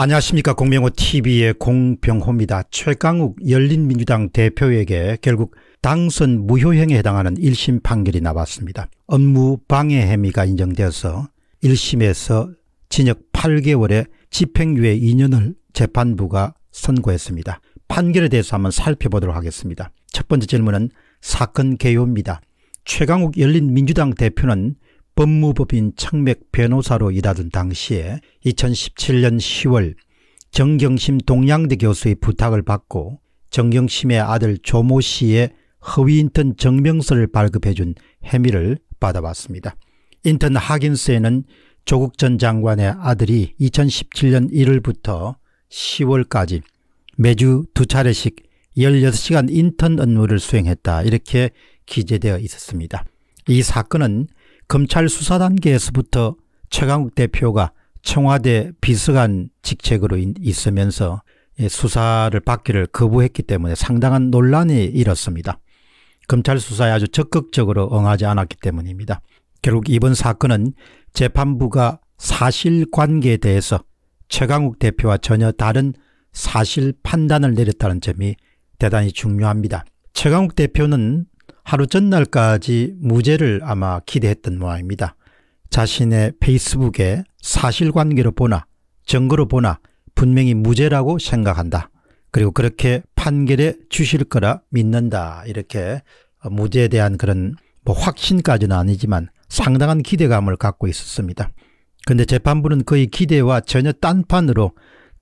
안녕하십니까 공명호 TV의 공병호입니다. 최강욱 열린민주당 대표에게 결국 당선 무효행에 해당하는 1심 판결이 나왔습니다. 업무 방해 혐의가 인정되어서 1심에서 징역 8개월에 집행유예 2년을 재판부가 선고했습니다. 판결에 대해서 한번 살펴보도록 하겠습니다. 첫 번째 질문은 사건 개요입니다. 최강욱 열린민주당 대표는 법무법인 창맥 변호사로 일하던 당시에 2017년 10월 정경심 동양대 교수의 부탁을 받고 정경심의 아들 조모 씨의 허위 인턴 증명서를 발급해 준 혐의를 받아봤습니다. 인턴 하긴스에는 조국 전 장관의 아들이 2017년 1월부터 10월까지 매주 두 차례씩 16시간 인턴 업무를 수행했다 이렇게 기재되어 있었습니다. 이 사건은 검찰 수사 단계에서부터 최강욱 대표가 청와대 비서관 직책으로 있으면서 예, 수사를 받기를 거부했기 때문에 상당한 논란이 일었습니다. 검찰 수사에 아주 적극적으로 응하지 않았기 때문입니다. 결국 이번 사건은 재판부가 사실관계에 대해서 최강욱 대표와 전혀 다른 사실 판단을 내렸다는 점이 대단히 중요합니다. 최강욱 대표는 하루 전날까지 무죄를 아마 기대했던 모양입니다. 자신의 페이스북에 사실관계로 보나 증거로 보나 분명히 무죄라고 생각한다. 그리고 그렇게 판결해 주실 거라 믿는다. 이렇게 무죄에 대한 그런 뭐 확신까지는 아니지만 상당한 기대감을 갖고 있었습니다. 그데 재판부는 그의 기대와 전혀 딴판으로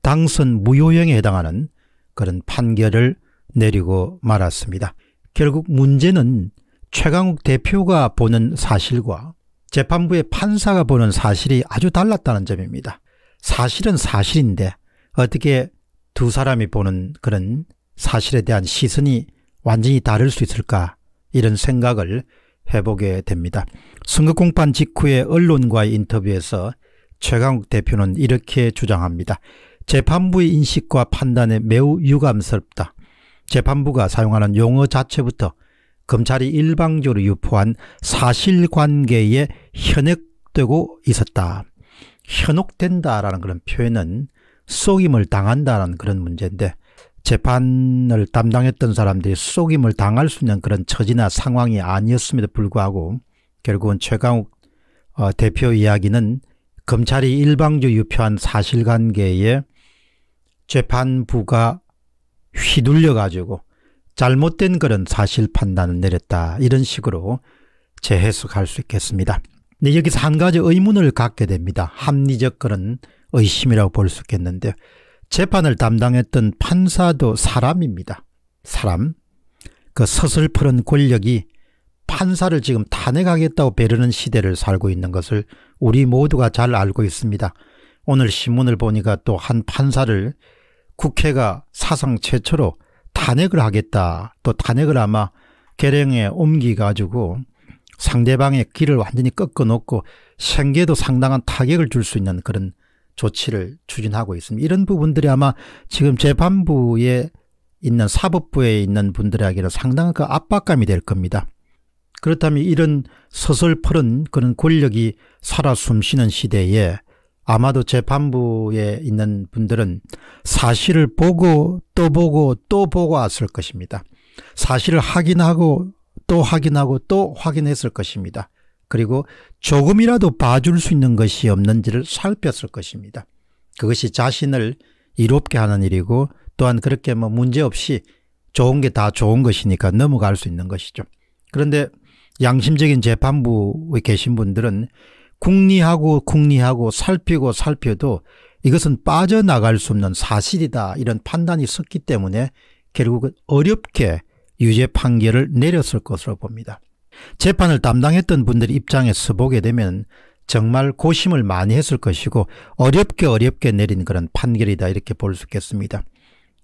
당선 무효형에 해당하는 그런 판결을 내리고 말았습니다. 결국 문제는 최강욱 대표가 보는 사실과 재판부의 판사가 보는 사실이 아주 달랐다는 점입니다. 사실은 사실인데 어떻게 두 사람이 보는 그런 사실에 대한 시선이 완전히 다를 수 있을까 이런 생각을 해보게 됩니다. 선거 공판 직후에 언론과의 인터뷰에서 최강욱 대표는 이렇게 주장합니다. 재판부의 인식과 판단에 매우 유감스럽다. 재판부가 사용하는 용어 자체부터 검찰이 일방적으로 유포한 사실관계에 현역되고 있었다. 현혹된다라는 그런 표현은 속임을 당한다는 그런 문제인데 재판을 담당했던 사람들이 속임을 당할 수 있는 그런 처지나 상황이 아니었음에도 불구하고 결국은 최강욱 어, 대표 이야기는 검찰이 일방적 으로 유표한 사실관계에 재판부가 휘둘려 가지고 잘못된 그런 사실 판단을 내렸다 이런 식으로 재해석할 수 있겠습니다. 근 네, 여기서 한 가지 의문을 갖게 됩니다. 합리적 그런 의심이라고 볼 수 있겠는데 재판을 담당했던 판사도 사람입니다. 사람. 그 서슬퍼런 권력이 판사를 지금 탄핵하겠다고 배르는 시대를 살고 있는 것을 우리 모두가 잘 알고 있습니다. 오늘 신문을 보니까 또 한 판사를 국회가 사상 최초로 탄핵을 하겠다 또 탄핵을 아마 계령에 옮기가지고 상대방의 길을 완전히 꺾어놓고 생계도 상당한 타격을 줄 수 있는 그런 조치를 추진하고 있습니다. 이런 부분들이 아마 지금 재판부에 있는 사법부에 있는 분들에게는 상당한 그 압박감이 될 겁니다. 그렇다면 이런 서슬퍼른 그런 권력이 살아 숨쉬는 시대에 아마도 재판부에 있는 분들은 사실을 보고 또 보고 또 보고 왔을 것입니다. 사실을 확인하고 또 확인하고 또 확인했을 것입니다. 그리고 조금이라도 봐줄 수 있는 것이 없는지를 살폈을 것입니다. 그것이 자신을 이롭게 하는 일이고 또한 그렇게 뭐 문제없이 좋은 게 다 좋은 것이니까 넘어갈 수 있는 것이죠. 그런데 양심적인 재판부에 계신 분들은 궁리하고 궁리하고 살피고 살펴도 이것은 빠져나갈 수 없는 사실이다 이런 판단이 섰기 때문에 결국은 어렵게 유죄 판결을 내렸을 것으로 봅니다. 재판을 담당했던 분들 입장에서 보게 되면 정말 고심을 많이 했을 것이고 어렵게 어렵게 내린 그런 판결이다 이렇게 볼 수 있겠습니다.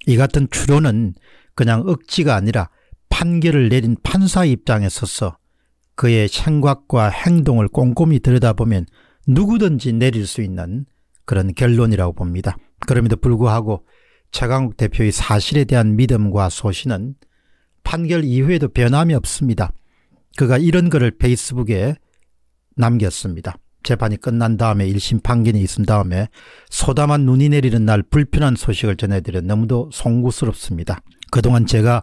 이 같은 추론은 그냥 억지가 아니라 판결을 내린 판사 입장에 서서 그의 생각과 행동을 꼼꼼히 들여다보면 누구든지 내릴 수 있는 그런 결론이라고 봅니다. 그럼에도 불구하고 최강욱 대표의 사실에 대한 믿음과 소신은 판결 이후에도 변함이 없습니다. 그가 이런 글을 페이스북에 남겼습니다. 재판이 끝난 다음에 1심 판결이 있은 다음에 소담한 눈이 내리는 날 불편한 소식을 전해드려 너무도 송구스럽습니다. 그동안 제가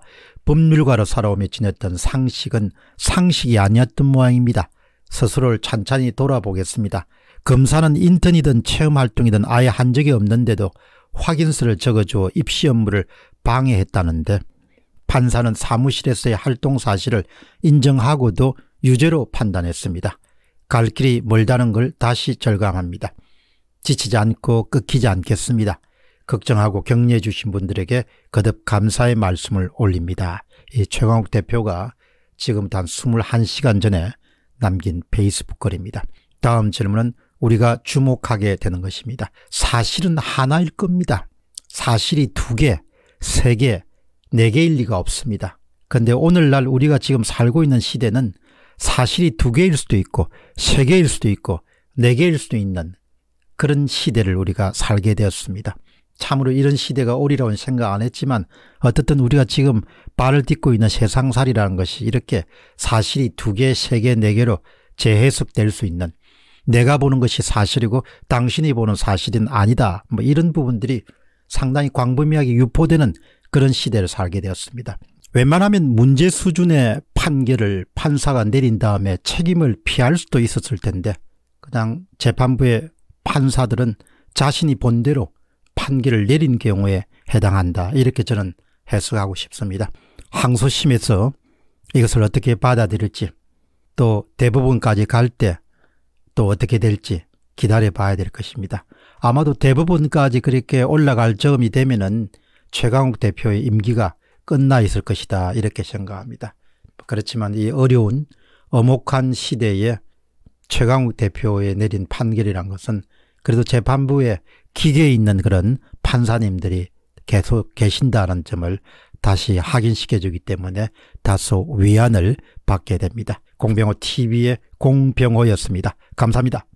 법률가로 살아오며 지냈던 상식은 상식이 아니었던 모양입니다. 스스로를 찬찬히 돌아보겠습니다. 검사는 인턴이든 체험활동이든 아예 한 적이 없는데도 확인서를 적어주어 입시 업무를 방해했다는데 판사는 사무실에서의 활동 사실을 인정하고도 유죄로 판단했습니다. 갈 길이 멀다는 걸 다시 절감합니다. 지치지 않고 끊기지 않겠습니다. 걱정하고 격려해 주신 분들에게 거듭 감사의 말씀을 올립니다. 이 최광욱 대표가 지금 단 21시간 전에 남긴 페이스북 글입니다. 다음 질문은 우리가 주목하게 되는 것입니다. 사실은 하나일 겁니다. 사실이 두 개, 세 개, 네 개일 리가 없습니다. 그런데 오늘날 우리가 지금 살고 있는 시대는 사실이 두 개일 수도 있고 세 개일 수도 있고 네 개일 수도 있는 그런 시대를 우리가 살게 되었습니다. 참으로 이런 시대가 오리라고는 생각 안 했지만 어떻든 우리가 지금 발을 딛고 있는 세상살이라는 것이 이렇게 사실이 두 개, 세 개, 네 개로 재해석될 수 있는 내가 보는 것이 사실이고 당신이 보는 사실은 아니다. 뭐 이런 부분들이 상당히 광범위하게 유포되는 그런 시대를 살게 되었습니다. 웬만하면 문제 수준의 판결을 판사가 내린 다음에 책임을 피할 수도 있었을 텐데 그냥 재판부의 판사들은 자신이 본대로 판결을 내린 경우에 해당한다. 이렇게 저는 해석하고 싶습니다. 항소심에서 이것을 어떻게 받아들일지 또 대법원까지 갈 때 또 어떻게 될지 기다려봐야 될 것입니다. 아마도 대법원까지 그렇게 올라갈 점이 되면은 최강욱 대표의 임기가 끝나 있을 것이다 이렇게 생각합니다. 그렇지만 이 어려운 어목한 시대에 최강욱 대표에 내린 판결이란 것은 그래도 재판부의 기계에 있는 그런 판사님들이 계속 계신다는 점을 다시 확인시켜 주기 때문에 다소 위안을 받게 됩니다. 공병호 TV의 공병호였습니다. 감사합니다.